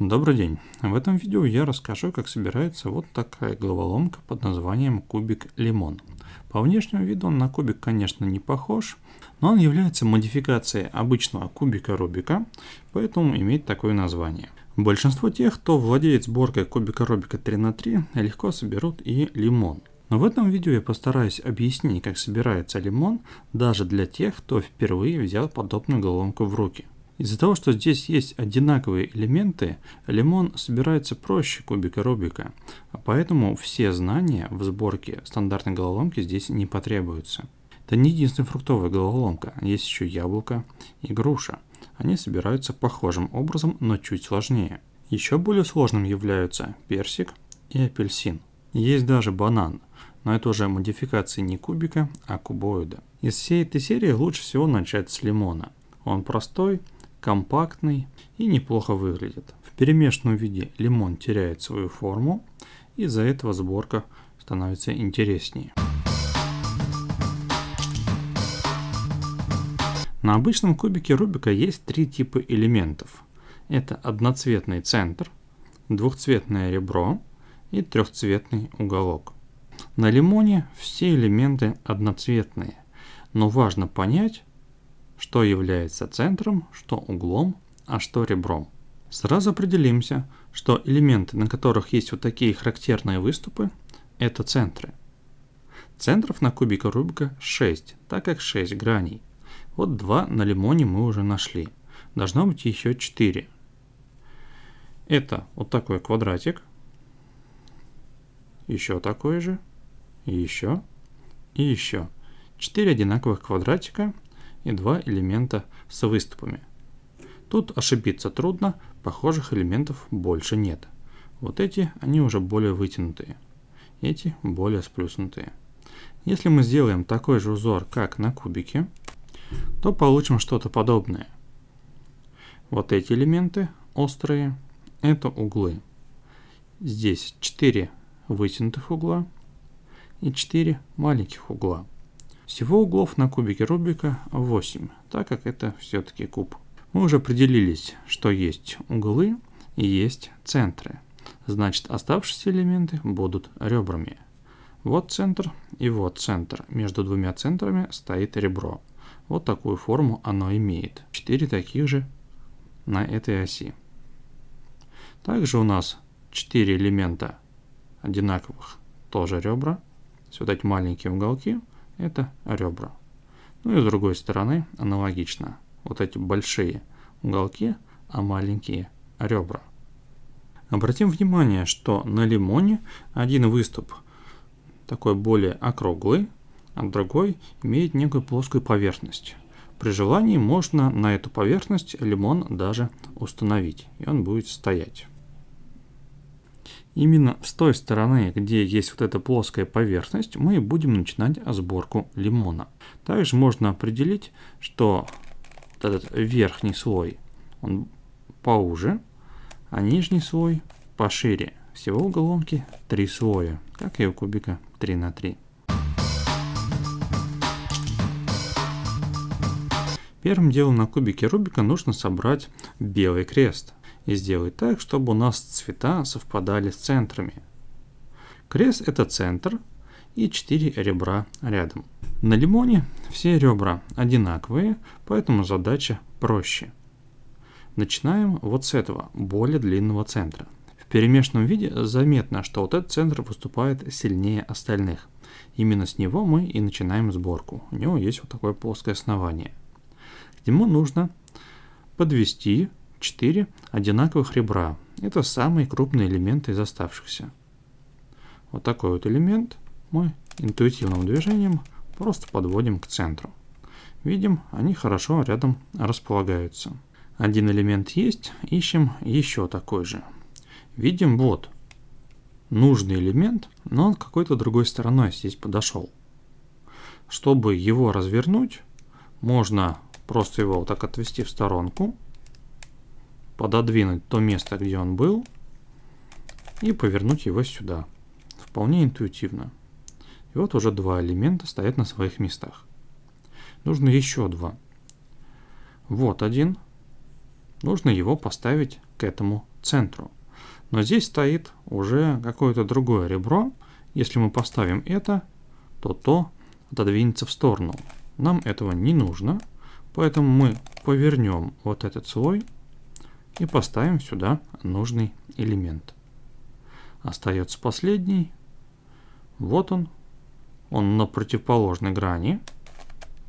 Добрый день! В этом видео я расскажу, как собирается вот такая головоломка под названием кубик лимон. По внешнему виду он на кубик, конечно, не похож, но он является модификацией обычного кубика Рубика, поэтому имеет такое название. Большинство тех, кто владеет сборкой кубика Рубика 3 на 3 легко соберут и лимон. Но в этом видео я постараюсь объяснить, как собирается лимон даже для тех, кто впервые взял подобную головоломку в руки. Из-за того, что здесь есть одинаковые элементы, лимон собирается проще кубика Рубика, поэтому все знания в сборке стандартной головоломки здесь не потребуются. Это не единственная фруктовая головоломка, есть еще яблоко и груша. Они собираются похожим образом, но чуть сложнее. Еще более сложным являются персик и апельсин. Есть даже банан, но это уже модификация не кубика, а кубоида. Из всей этой серии лучше всего начать с лимона. Он простой, компактный и неплохо выглядит. В перемешанном виде лимон теряет свою форму, из-за этого сборка становится интереснее. На обычном кубике Рубика есть три типа элементов. Это одноцветный центр, двухцветное ребро и трехцветный уголок. На лимоне все элементы одноцветные, но важно понять, что является центром, что углом, а что ребром. Сразу определимся, что элементы, на которых есть вот такие характерные выступы, это центры. Центров на кубике Рубика 6, так как 6 граней. Вот 2 на лимоне мы уже нашли. Должно быть еще 4. Это вот такой квадратик. Еще такой же. И еще. И еще. 4 одинаковых квадратика и два элемента с выступами. Тут ошибиться трудно, похожих элементов больше нет. Вот эти, они уже более вытянутые. Эти более сплюснутые. Если мы сделаем такой же узор, как на кубике, то получим что-то подобное. Вот эти элементы острые, это углы. Здесь 4 вытянутых угла и 4 маленьких угла. Всего углов на кубике Рубика 8, так как это все-таки куб. Мы уже определились, что есть углы и есть центры. Значит, оставшиеся элементы будут ребрами. Вот центр и вот центр. Между двумя центрами стоит ребро. Вот такую форму оно имеет. Четыре таких же на этой оси. Также у нас четыре элемента одинаковых, тоже ребра. Сюда эти маленькие уголки – это ребра. Ну и с другой стороны аналогично. Вот эти большие уголки, а маленькие ребра. Обратим внимание, что на лимоне один выступ такой более округлый, а другой имеет некую плоскую поверхность. При желании можно на эту поверхность лимон даже установить, и он будет стоять. Именно с той стороны, где есть вот эта плоская поверхность, мы будем начинать сборку лимона. Также можно определить, что вот этот верхний слой, он поуже, а нижний слой пошире. Всего уголонки три слоя, как и у кубика 3 на 3. Первым делом на кубике Рубика нужно собрать белый крест и сделать так, чтобы у нас цвета совпадали с центрами. Крест – это центр и 4 ребра рядом. На лимоне все ребра одинаковые, поэтому задача проще. Начинаем вот с этого, более длинного центра. В перемешанном виде заметно, что вот этот центр выступает сильнее остальных. Именно с него мы и начинаем сборку. У него есть вот такое плоское основание. К нему нужно подвести 4 одинаковых ребра. Это самые крупные элементы из оставшихся. Вот такой вот элемент мы интуитивным движением просто подводим к центру. Видим, они хорошо рядом располагаются. Один элемент есть, ищем еще такой же. Видим вот нужный элемент, но он какой-то другой стороной здесь подошел. Чтобы его развернуть, можно просто его вот так отвести в сторонку пододвинуть то место, где он был, и повернуть его сюда. Вполне интуитивно. И вот уже два элемента стоят на своих местах. Нужно еще два. Вот один. Нужно его поставить к этому центру. Но здесь стоит уже какое-то другое ребро. Если мы поставим это, то то отодвинется в сторону. Нам этого не нужно, поэтому мы повернем вот этот слой и поставим сюда нужный элемент. Остается последний. Вот он. Он на противоположной грани.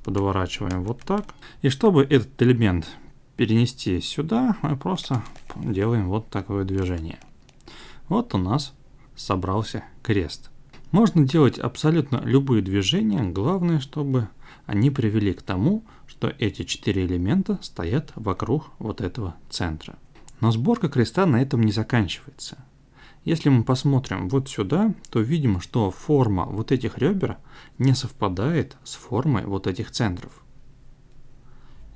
Подворачиваем вот так. И чтобы этот элемент перенести сюда, мы просто делаем вот такое движение. Вот у нас собрался крест. Можно делать абсолютно любые движения, главное, чтобы они привели к тому, что эти четыре элемента стоят вокруг вот этого центра. Но сборка креста на этом не заканчивается. Если мы посмотрим вот сюда, то видим, что форма вот этих ребер не совпадает с формой вот этих центров.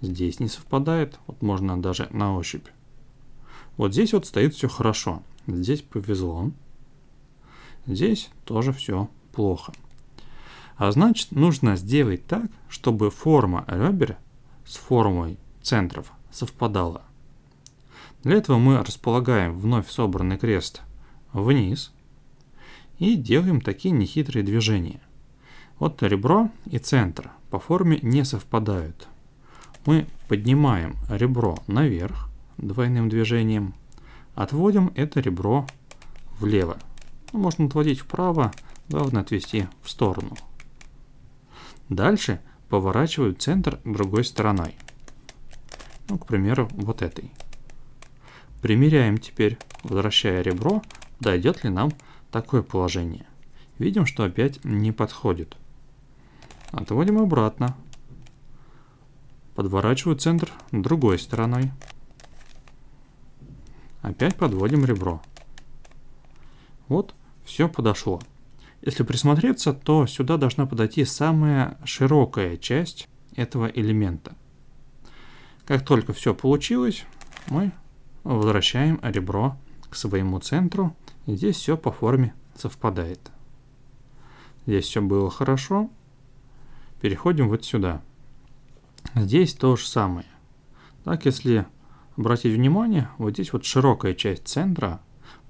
Здесь не совпадает, вот можно даже на ощупь. Вот здесь вот стоит все хорошо, здесь повезло, здесь тоже все плохо. А значит, нужно сделать так, чтобы форма ребер с формой центров совпадала. Для этого мы располагаем вновь собранный крест вниз и делаем такие нехитрые движения. Вот ребро и центр по форме не совпадают. Мы поднимаем ребро наверх двойным движением, отводим это ребро влево. Ну, можно отводить вправо, главное отвести в сторону. Дальше поворачиваю центр другой стороной. Ну, к примеру, вот этой. Примеряем теперь, возвращая ребро, дойдет ли нам такое положение. Видим, что опять не подходит. Отводим обратно. Подворачиваю центр другой стороной. Опять подводим ребро. Вот, все подошло. Если присмотреться, то сюда должна подойти самая широкая часть этого элемента. Как только все получилось, мы возвращаем ребро к своему центру. И здесь все по форме совпадает. Здесь все было хорошо. Переходим вот сюда. Здесь то же самое. Так, если обратить внимание, вот здесь вот широкая часть центра,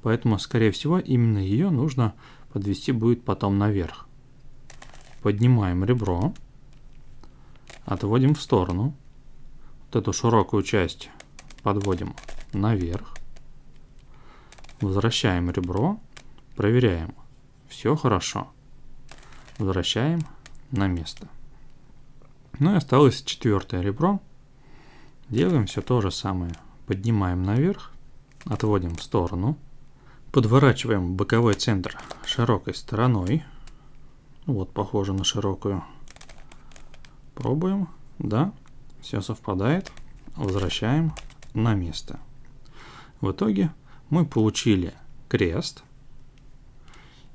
поэтому, скорее всего, именно ее нужно подвести будет потом наверх. Поднимаем ребро, отводим в сторону, вот эту широкую часть подводим наверх, возвращаем ребро, проверяем, все хорошо, возвращаем на место. Ну и осталось четвертое ребро. Делаем все то же самое. Поднимаем наверх, отводим в сторону, подворачиваем боковой центр широкой стороной. Вот, похоже на широкую. Пробуем. Да, все совпадает. Возвращаем на место. В итоге мы получили крест.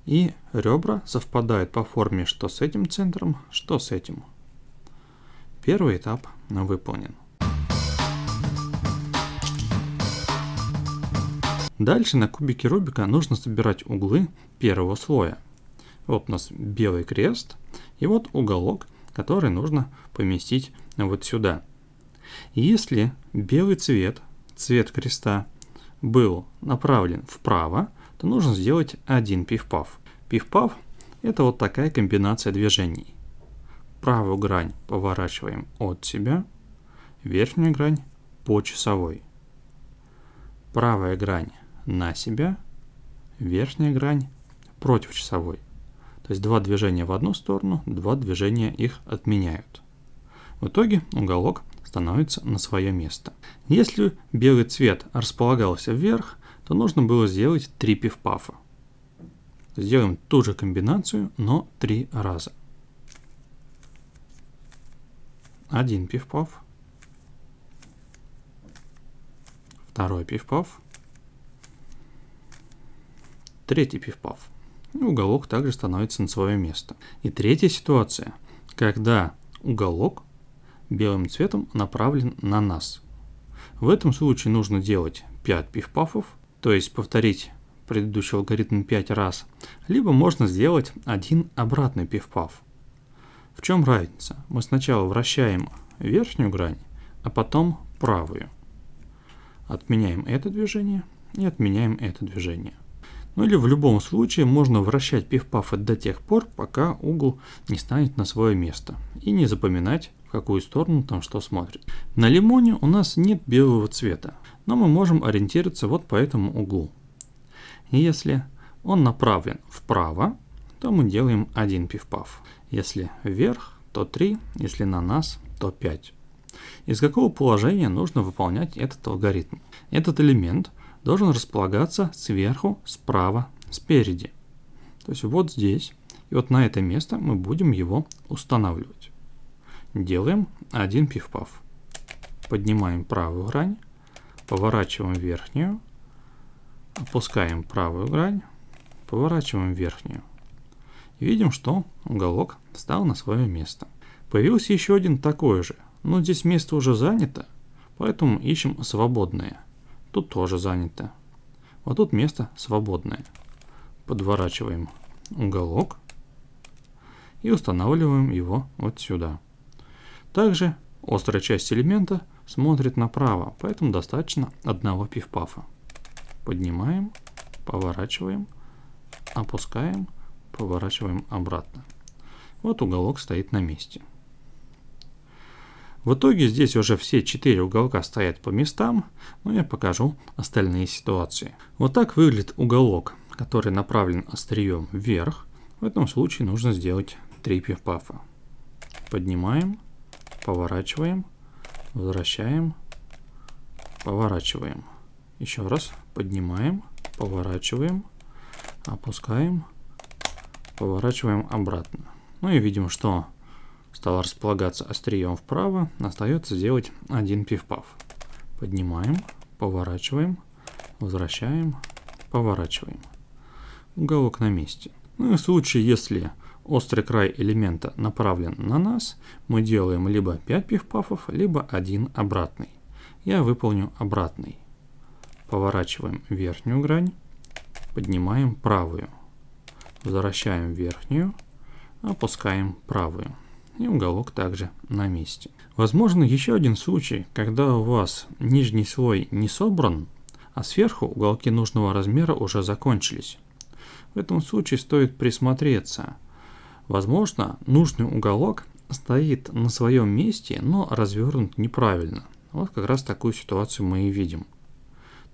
И ребра совпадают по форме что с этим центром, что с этим. Первый этап выполнен. Дальше на кубике Рубика нужно собирать углы первого слоя. Вот у нас белый крест и вот уголок, который нужно поместить вот сюда. Если белый цвет, цвет креста, был направлен вправо, то нужно сделать один пиф-паф. Пиф-паф – это вот такая комбинация движений. Правую грань поворачиваем от себя, верхнюю грань по часовой. Правая грань на себя, верхняя грань против часовой. То есть два движения в одну сторону, два движения их отменяют. В итоге уголок становится на свое место. Если белый цвет располагался вверх, то нужно было сделать три пивпафа. Сделаем ту же комбинацию, но три раза. Один пивпаф. Второй пивпаф. Третий пиф-паф. Уголок также становится на свое место. И третья ситуация, когда уголок белым цветом направлен на нас. В этом случае нужно делать 5 пиф-пафов, то есть повторить предыдущий алгоритм 5 раз, либо можно сделать один обратный пиф-паф. В чем разница? Мы сначала вращаем верхнюю грань, а потом правую. Отменяем это движение и отменяем это движение. Ну или в любом случае можно вращать пиф-пафы до тех пор, пока угол не станет на свое место и не запоминать, в какую сторону там что смотрит. На лимоне у нас нет белого цвета, но мы можем ориентироваться вот по этому углу. Если он направлен вправо, то мы делаем один пиф-паф. Если вверх, то 3, если на нас, то 5. Из какого положения нужно выполнять этот алгоритм? Этот элемент – должен располагаться сверху, справа, спереди. То есть вот здесь. И вот на это место мы будем его устанавливать. Делаем один пиф-паф. Поднимаем правую грань, поворачиваем верхнюю, опускаем правую грань, поворачиваем верхнюю. И видим, что уголок встал на свое место. Появился еще один такой же, но здесь место уже занято, поэтому ищем свободное. Тут тоже занято. Вот тут место свободное. Подворачиваем уголок и устанавливаем его вот сюда. Также острая часть элемента смотрит направо, поэтому достаточно одного пивпафа. Поднимаем, поворачиваем, опускаем, поворачиваем обратно. Вот уголок стоит на месте. В итоге здесь уже все четыре уголка стоят по местам, но я покажу остальные ситуации. Вот так выглядит уголок, который направлен острием вверх. В этом случае нужно сделать три пивпафа. Поднимаем, поворачиваем, возвращаем, поворачиваем. Еще раз поднимаем, поворачиваем, опускаем, поворачиваем обратно. Ну и видим, что стала располагаться острием вправо, остается сделать один пиф-паф. Поднимаем, поворачиваем, возвращаем, поворачиваем. Уголок на месте. Ну и в случае, если острый край элемента направлен на нас, мы делаем либо 5 пиф-пафов, либо один обратный. Я выполню обратный. Поворачиваем верхнюю грань, поднимаем правую, возвращаем верхнюю, опускаем правую и уголок также на месте. Возможно еще один случай, когда у вас нижний слой не собран, а сверху уголки нужного размера уже закончились. В этом случае стоит присмотреться. Возможно, нужный уголок стоит на своем месте, но развернут неправильно. Вот как раз такую ситуацию мы и видим.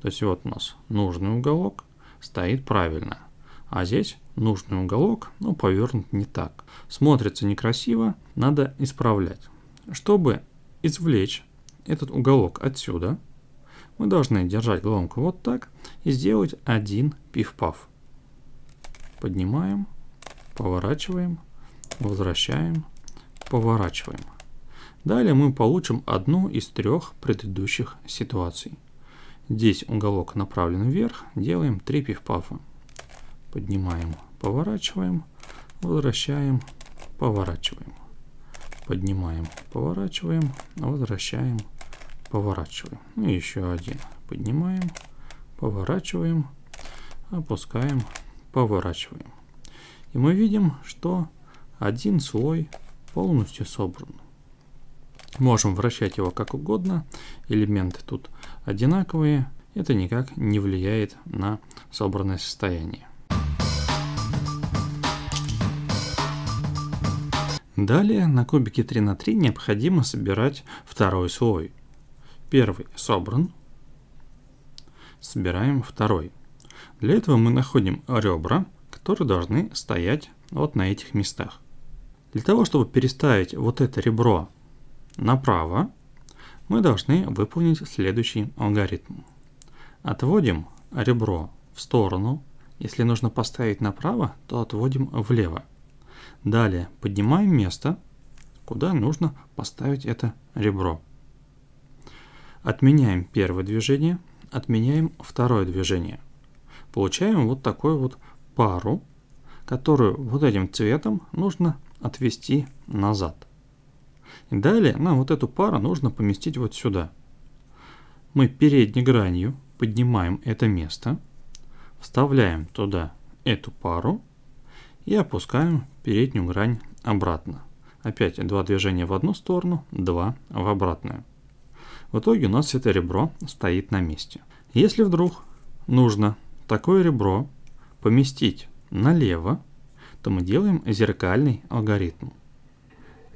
То есть вот у нас нужный уголок стоит правильно – а здесь нужный уголок, но ну, повернут не так. Смотрится некрасиво, надо исправлять. Чтобы извлечь этот уголок отсюда, мы должны держать головку вот так и сделать один пиф-паф. Поднимаем, поворачиваем, возвращаем, поворачиваем. Далее мы получим одну из трех предыдущих ситуаций. Здесь уголок направлен вверх, делаем три пиф-пафа. Поднимаем, поворачиваем. Возвращаем, поворачиваем. Поднимаем, поворачиваем. Возвращаем, поворачиваем. Ну, и еще один. Поднимаем, поворачиваем. Опускаем, поворачиваем. И мы видим, что один слой полностью собран. Можем вращать его как угодно. Элементы тут одинаковые. Это никак не влияет на собранное состояние. Далее на кубике 3 на 3 необходимо собирать второй слой. Первый собран. Собираем второй. Для этого мы находим ребра, которые должны стоять вот на этих местах. Для того, чтобы переставить вот это ребро направо, мы должны выполнить следующий алгоритм. Отводим ребро в сторону. Если нужно поставить направо, то отводим влево. Далее поднимаем место, куда нужно поставить это ребро. Отменяем первое движение, отменяем второе движение. Получаем вот такую вот пару, которую вот этим цветом нужно отвести назад. И далее нам вот эту пару нужно поместить вот сюда. Мы передней гранью поднимаем это место, вставляем туда эту пару и опускаем переднюю грань обратно. Опять два движения в одну сторону, два в обратную. В итоге у нас это ребро стоит на месте. Если вдруг нужно такое ребро поместить налево, то мы делаем зеркальный алгоритм.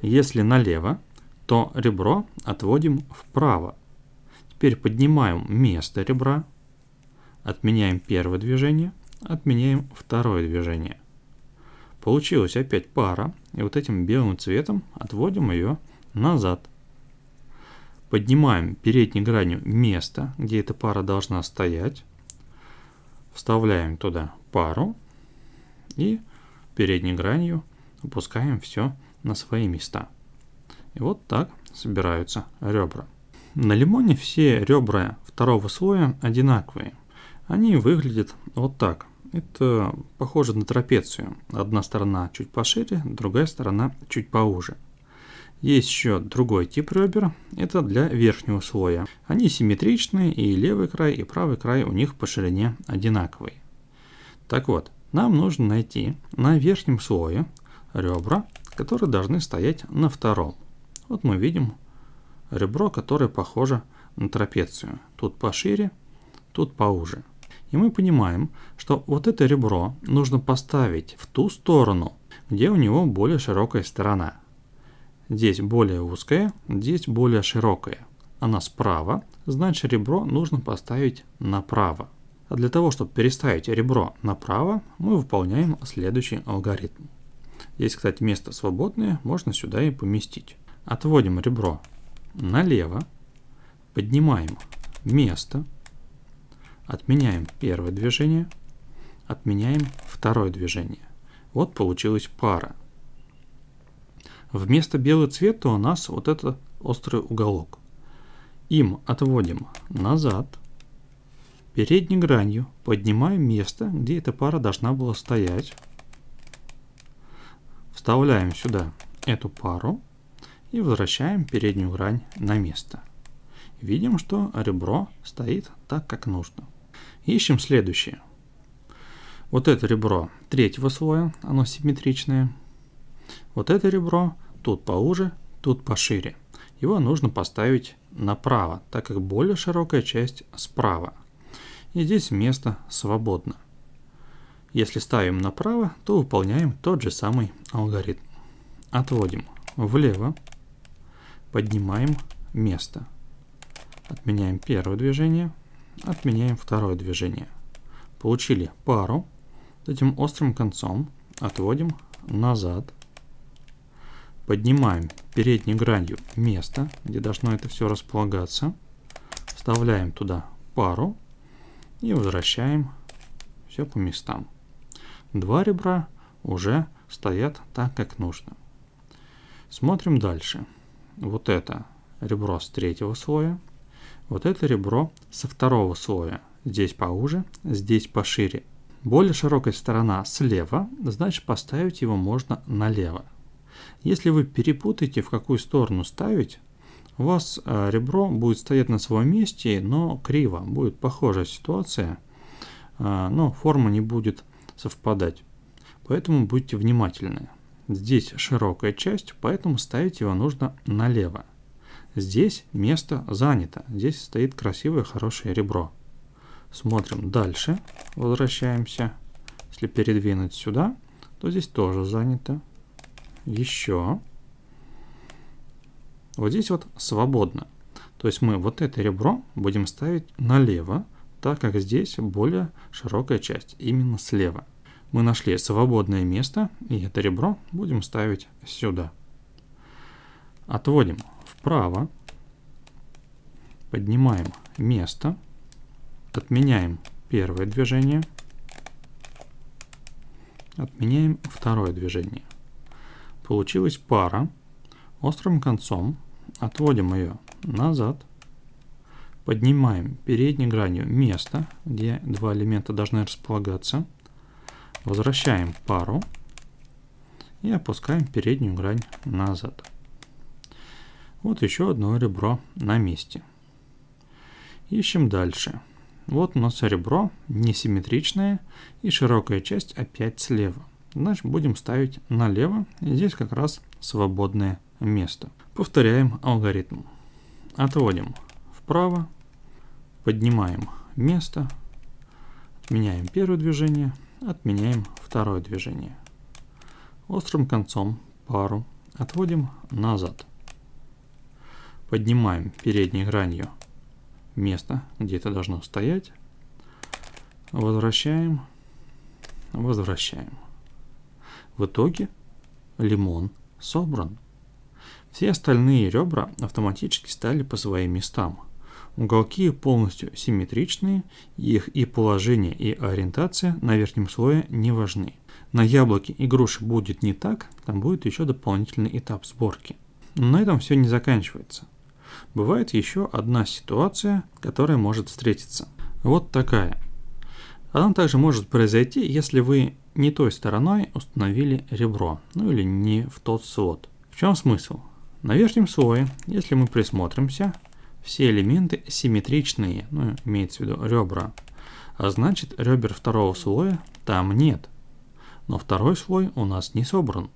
Если налево, то ребро отводим вправо. Теперь поднимаем место ребра, отменяем первое движение, отменяем второе движение. Получилась опять пара, и вот этим белым цветом отводим ее назад. Поднимаем передней гранью место, где эта пара должна стоять. Вставляем туда пару и передней гранью опускаем все на свои места. И вот так собираются ребра. На лимоне все ребра второго слоя одинаковые. Они выглядят вот так – это похоже на трапецию. Одна сторона чуть пошире, другая сторона чуть поуже. Есть еще другой тип ребер, это для верхнего слоя. Они симметричны, и левый край, и правый край у них по ширине одинаковые. Так вот, нам нужно найти на верхнем слое ребра, которые должны стоять на втором. Вот мы видим ребро, которое похоже на трапецию. Тут пошире, тут поуже. И мы понимаем, что вот это ребро нужно поставить в ту сторону, где у него более широкая сторона. Здесь более узкая, здесь более широкая. Она справа, значит ребро нужно поставить направо. А для того, чтобы переставить ребро направо, мы выполняем следующий алгоритм. Здесь, кстати, место свободное, можно сюда и поместить. Отводим ребро налево, поднимаем место, Отменяем первое движение, отменяем второе движение. Вот получилась пара. Вместо белого цвета у нас вот этот острый уголок. Им отводим назад, передней гранью поднимаем место, где эта пара должна была стоять. Вставляем сюда эту пару и возвращаем переднюю грань на место. Видим, что ребро стоит так, как нужно. Ищем следующее. Вот это ребро третьего слоя, оно симметричное. Вот это ребро тут поуже, тут пошире. Его нужно поставить направо, так как более широкая часть справа. И здесь место свободно. Если ставим направо, то выполняем тот же самый алгоритм. Отводим влево, поднимаем место. Отменяем первое движение – Отменяем второе движение. Получили пару. Этим острым концом отводим назад. Поднимаем передней гранью место, где должно это все располагаться. Вставляем туда пару и возвращаем все по местам. Два ребра уже стоят так, как нужно. Смотрим дальше. Вот это ребро с третьего слоя – вот это ребро со второго слоя. Здесь поуже, здесь пошире. Более широкая сторона слева, значит поставить его можно налево. Если вы перепутаете, в какую сторону ставить, у вас э, ребро будет стоять на своем месте, но криво. Будет похожая ситуация, э, но форма не будет совпадать. Поэтому будьте внимательны. Здесь широкая часть, поэтому ставить его нужно налево. Здесь место занято. Здесь стоит красивое, хорошее ребро. Смотрим дальше. Возвращаемся. Если передвинуть сюда, то здесь тоже занято. Еще. Вот здесь вот свободно. То есть мы вот это ребро будем ставить налево, так как здесь более широкая часть, именно слева. Мы нашли свободное место, и это ребро будем ставить сюда. Отводим вправо, поднимаем место, отменяем первое движение, отменяем второе движение. Получилась пара. Острым концом отводим ее назад, поднимаем передней гранью место, где два элемента должны располагаться, возвращаем пару и опускаем переднюю грань назад. Вот еще одно ребро на месте. Ищем дальше. Вот у нас ребро несимметричное и широкая часть опять слева. Значит, будем ставить налево. И здесь как раз свободное место. Повторяем алгоритм. Отводим вправо, поднимаем место, отменяем первое движение, отменяем второе движение. Острым концом пару отводим назад поднимаем передней гранью место, где это должно стоять, возвращаем, возвращаем. В итоге лимон собран. Все остальные ребра автоматически стали по своим местам. Уголки полностью симметричные, их и положение, и ориентация на верхнем слое не важны. На яблоке и груши будет не так, там будет еще дополнительный этап сборки. Но на этом все не заканчивается бывает еще одна ситуация, которая может встретиться. Вот такая. Она также может произойти, если вы не той стороной установили ребро, ну или не в тот слот. В чем смысл? На верхнем слое, если мы присмотримся, все элементы симметричные, ну имеется в виду ребра, а значит ребер второго слоя там нет. Но второй слой у нас не собран.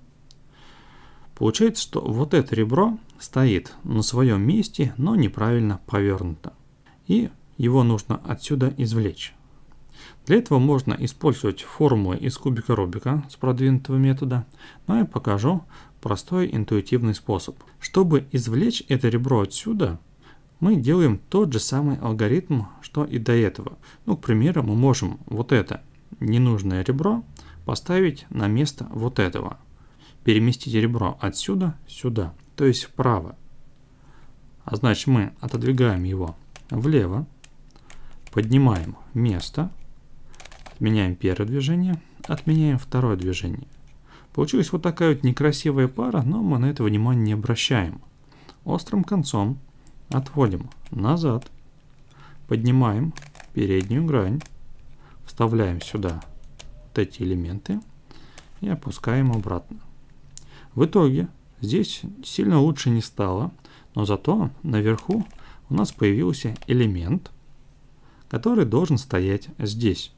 Получается, что вот это ребро стоит на своем месте, но неправильно повернуто. И его нужно отсюда извлечь. Для этого можно использовать формулы из кубика Рубика с продвинутого метода, но ну, я покажу простой интуитивный способ. Чтобы извлечь это ребро отсюда, мы делаем тот же самый алгоритм, что и до этого. Ну, к примеру, мы можем вот это ненужное ребро поставить на место вот этого переместить ребро отсюда сюда, то есть вправо. А значит, мы отодвигаем его влево, поднимаем место, отменяем первое движение, отменяем второе движение. Получилась вот такая вот некрасивая пара, но мы на это внимание не обращаем. Острым концом отводим назад, поднимаем переднюю грань, вставляем сюда вот эти элементы и опускаем обратно. В итоге здесь сильно лучше не стало, но зато наверху у нас появился элемент, который должен стоять здесь.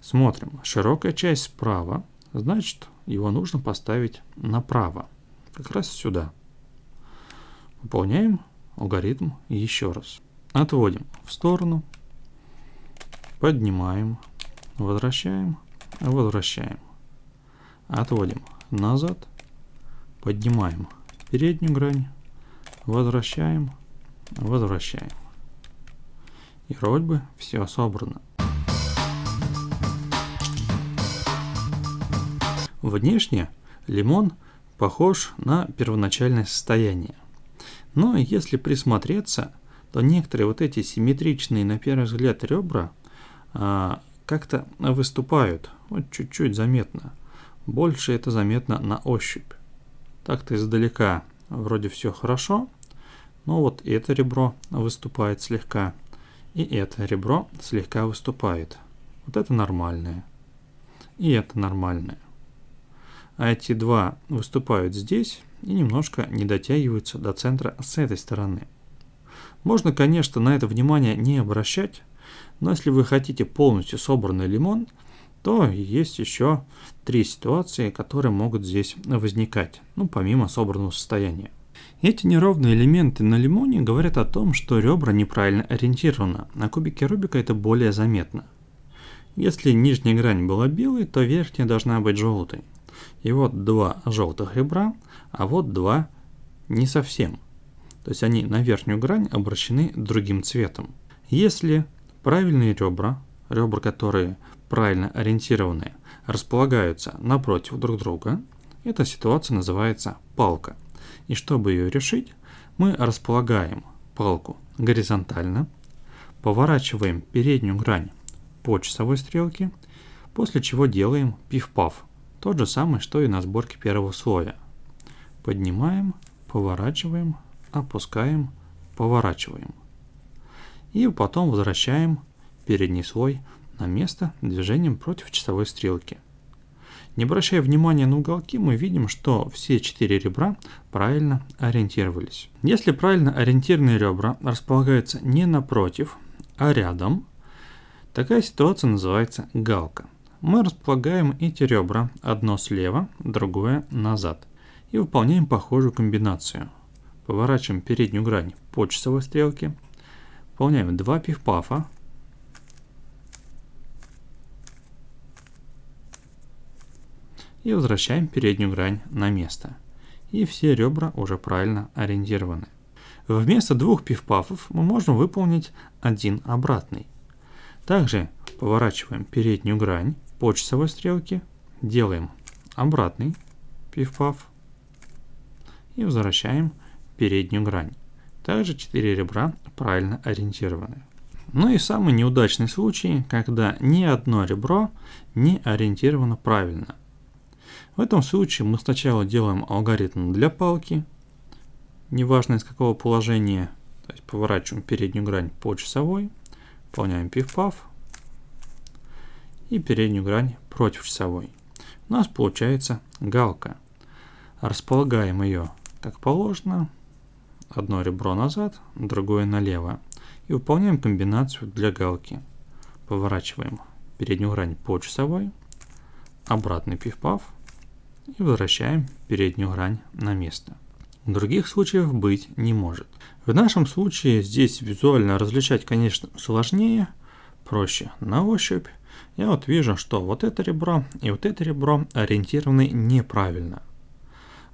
Смотрим. Широкая часть справа, значит его нужно поставить направо, как раз сюда. Выполняем алгоритм еще раз. Отводим в сторону, поднимаем, возвращаем, возвращаем. Отводим назад, поднимаем переднюю грань, возвращаем, возвращаем. И вроде бы все собрано. Внешне лимон похож на первоначальное состояние. Но если присмотреться, то некоторые вот эти симметричные на первый взгляд ребра а, как-то выступают, вот чуть-чуть заметно. Больше это заметно на ощупь. Так-то издалека вроде все хорошо, но вот это ребро выступает слегка, и это ребро слегка выступает. Вот это нормальное. И это нормальное. А эти два выступают здесь и немножко не дотягиваются до центра с этой стороны. Можно, конечно, на это внимание не обращать, но если вы хотите полностью собранный лимон – то есть еще три ситуации, которые могут здесь возникать, ну, помимо собранного состояния. Эти неровные элементы на лимоне говорят о том, что ребра неправильно ориентированы, на кубике Рубика это более заметно. Если нижняя грань была белой, то верхняя должна быть желтой. И вот два желтых ребра, а вот два не совсем. То есть они на верхнюю грань обращены другим цветом. Если правильные ребра, ребра, которые правильно ориентированные, располагаются напротив друг друга, эта ситуация называется палка. И чтобы ее решить, мы располагаем палку горизонтально, поворачиваем переднюю грань по часовой стрелке, после чего делаем пиф-паф, тот же самый, что и на сборке первого слоя. Поднимаем, поворачиваем, опускаем, поворачиваем. И потом возвращаем передний слой на место движением против часовой стрелки. Не обращая внимания на уголки, мы видим, что все четыре ребра правильно ориентировались. Если правильно ориентированные ребра располагаются не напротив, а рядом, такая ситуация называется галка. Мы располагаем эти ребра одно слева, другое назад и выполняем похожую комбинацию. Поворачиваем переднюю грань по часовой стрелке, выполняем два пифпафа и возвращаем переднюю грань на место. И все ребра уже правильно ориентированы. Вместо двух пифпафов мы можем выполнить один обратный. Также поворачиваем переднюю грань по часовой стрелке, делаем обратный пиф-паф и возвращаем переднюю грань. Также 4 ребра правильно ориентированы. Ну и самый неудачный случай, когда ни одно ребро не ориентировано правильно – в этом случае мы сначала делаем алгоритм для палки, неважно из какого положения, то есть поворачиваем переднюю грань по часовой, выполняем пиф-паф и переднюю грань против часовой. У нас получается галка. Располагаем ее как положено, одно ребро назад, другое налево. И выполняем комбинацию для галки. Поворачиваем переднюю грань по часовой, обратный пиф-паф, и возвращаем переднюю грань на место. В Других случаях быть не может. В нашем случае здесь визуально различать, конечно, сложнее, проще на ощупь. Я вот вижу, что вот это ребро и вот это ребро ориентированы неправильно.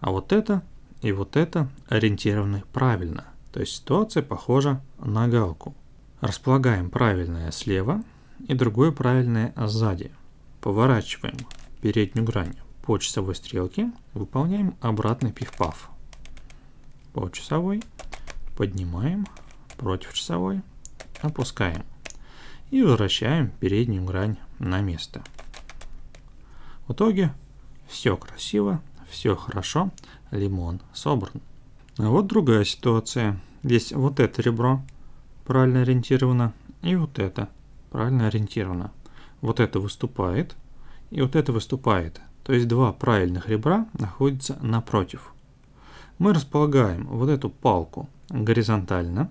А вот это и вот это ориентированы правильно. То есть ситуация похожа на галку. Располагаем правильное слева и другое правильное сзади. Поворачиваем переднюю грань по часовой стрелке выполняем обратный пиф-паф. По часовой поднимаем, против часовой опускаем. И возвращаем переднюю грань на место. В итоге все красиво, все хорошо, лимон собран. А вот другая ситуация. Здесь вот это ребро правильно ориентировано, и вот это правильно ориентировано. Вот это выступает, и вот это выступает. То есть два правильных ребра находятся напротив. Мы располагаем вот эту палку горизонтально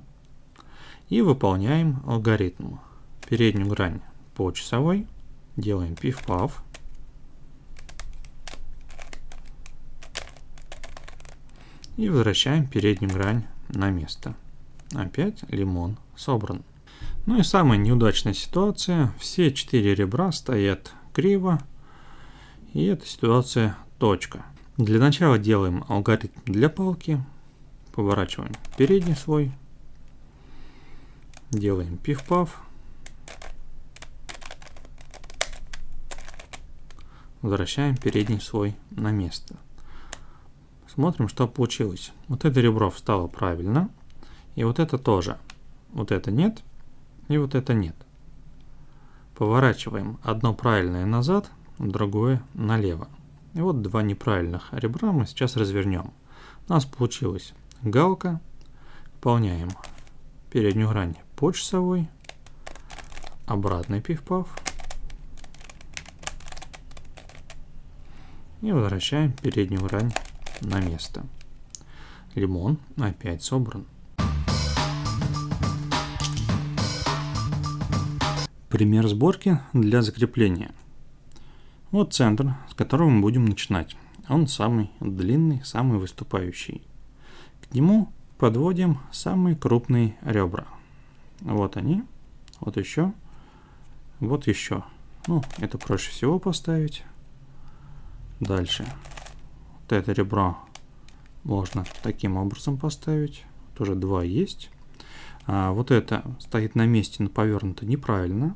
и выполняем алгоритм. Переднюю грань по часовой делаем пиф-паф. И возвращаем переднюю грань на место. Опять лимон собран. Ну и самая неудачная ситуация. Все четыре ребра стоят криво, и эта ситуация точка. Для начала делаем алгоритм для палки. Поворачиваем передний слой. Делаем пиф-паф. Возвращаем передний слой на место. Смотрим, что получилось. Вот это ребро встало правильно. И вот это тоже. Вот это нет. И вот это нет. Поворачиваем одно правильное назад, другое налево. И вот два неправильных ребра мы сейчас развернем. У нас получилось галка. Выполняем переднюю грань по часовой, обратный пиф-паф. И возвращаем переднюю грань на место. Лимон опять собран. Пример сборки для закрепления. Вот центр, с которого мы будем начинать. Он самый длинный, самый выступающий. К нему подводим самые крупные ребра. Вот они, вот еще, вот еще. Ну, это проще всего поставить. Дальше. Вот это ребро можно таким образом поставить. Тоже два есть. А вот это стоит на месте, но повернуто неправильно.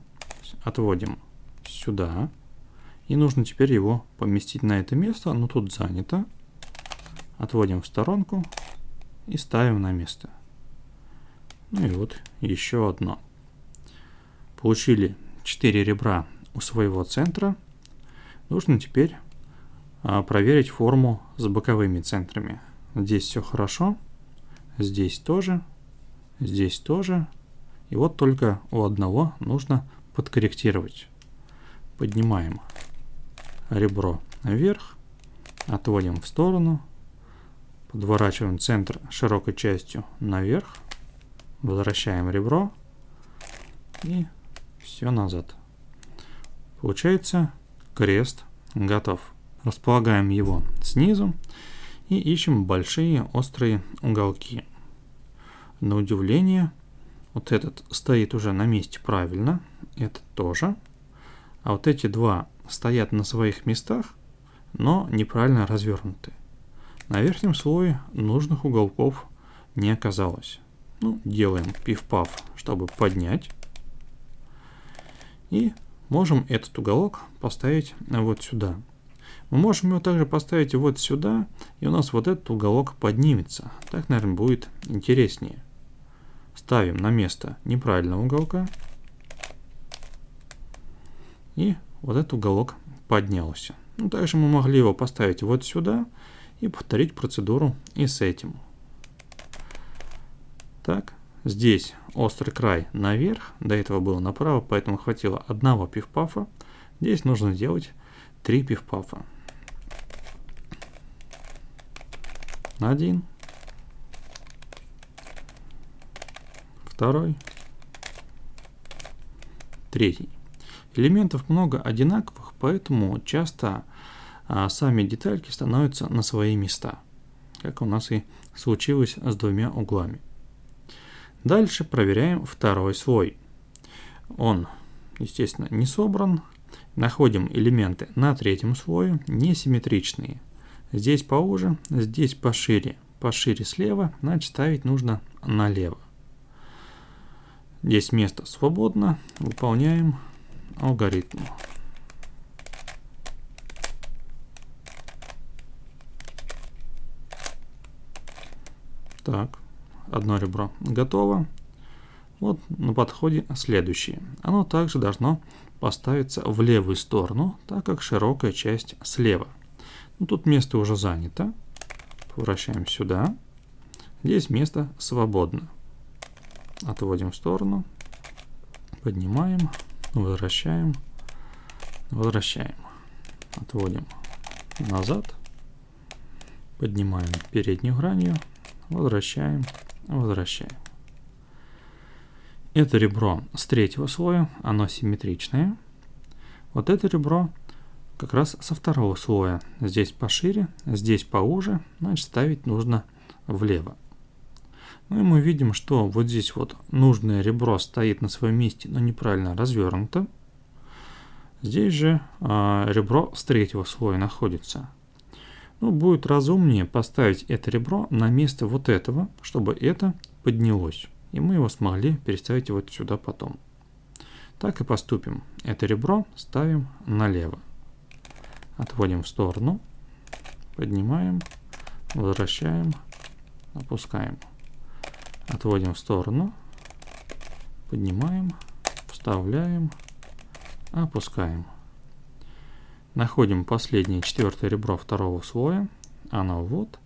Отводим сюда. Сюда. И нужно теперь его поместить на это место, но тут занято. Отводим в сторонку и ставим на место. Ну и вот еще одно. Получили 4 ребра у своего центра. Нужно теперь а, проверить форму с боковыми центрами. Здесь все хорошо, здесь тоже, здесь тоже. И вот только у одного нужно подкорректировать. Поднимаем ребро вверх, отводим в сторону, подворачиваем центр широкой частью наверх, возвращаем ребро и все назад. Получается крест готов. Располагаем его снизу и ищем большие острые уголки. На удивление, вот этот стоит уже на месте правильно, это тоже. А вот эти два стоят на своих местах, но неправильно развернуты. На верхнем слое нужных уголков не оказалось. Ну, делаем пиф-паф, чтобы поднять. И можем этот уголок поставить вот сюда. Мы можем его также поставить вот сюда, и у нас вот этот уголок поднимется. Так, наверное, будет интереснее. Ставим на место неправильного уголка. И вот этот уголок поднялся. Ну, также мы могли его поставить вот сюда и повторить процедуру и с этим. Так, здесь острый край наверх, до этого было направо, поэтому хватило одного пивпафа. Здесь нужно делать три пивпафа. Один. Второй. Третий. Элементов много одинаковых, поэтому часто а, сами детальки становятся на свои места, как у нас и случилось с двумя углами. Дальше проверяем второй слой. Он, естественно, не собран. Находим элементы на третьем слое, несимметричные. Здесь поуже, здесь пошире. Пошире слева, значит ставить нужно налево. Здесь место свободно. Выполняем алгоритму. Так, одно ребро готово. Вот на подходе следующее. Оно также должно поставиться в левую сторону, так как широкая часть слева. Ну, тут место уже занято. Поворачиваем сюда. Здесь место свободно. Отводим в сторону. Поднимаем. Возвращаем. Возвращаем. Отводим назад. Поднимаем переднюю гранью. Возвращаем. Возвращаем. Это ребро с третьего слоя. Оно симметричное. Вот это ребро как раз со второго слоя. Здесь пошире, здесь поуже. Значит, ставить нужно влево. Ну и мы видим, что вот здесь вот нужное ребро стоит на своем месте, но неправильно развернуто. Здесь же э, ребро с третьего слоя находится. Ну, будет разумнее поставить это ребро на место вот этого, чтобы это поднялось. И мы его смогли переставить вот сюда потом. Так и поступим. Это ребро ставим налево. Отводим в сторону. Поднимаем. Возвращаем. Опускаем. Отводим в сторону. Поднимаем. Вставляем. Опускаем. Находим последнее четвертое ребро второго слоя. Оно вот.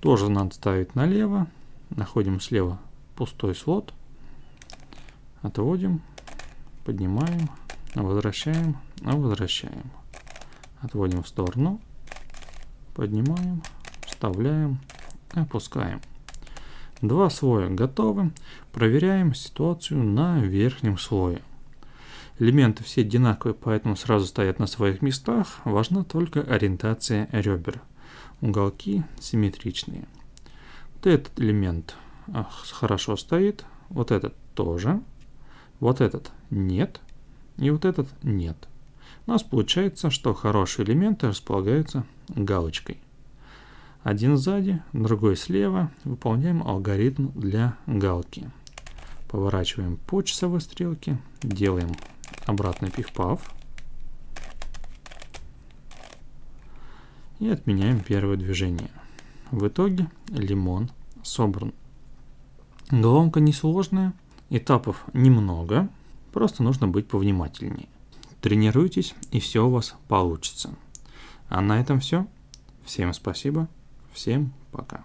Тоже надо ставить налево. Находим слева пустой слот. Отводим. Поднимаем. Возвращаем. Возвращаем. Отводим в сторону. Поднимаем. Вставляем. Опускаем. Два слоя готовы. Проверяем ситуацию на верхнем слое. Элементы все одинаковые, поэтому сразу стоят на своих местах. Важна только ориентация ребер. Уголки симметричные. Вот этот элемент хорошо стоит. Вот этот тоже. Вот этот нет. И вот этот нет. У нас получается, что хорошие элементы располагаются галочкой. Один сзади, другой слева. Выполняем алгоритм для галки. Поворачиваем по часовой стрелке. Делаем обратный пиф-паф. И отменяем первое движение. В итоге лимон собран. Головка несложная, этапов немного, просто нужно быть повнимательнее. Тренируйтесь, и все у вас получится. А на этом все. Всем спасибо. Всем пока.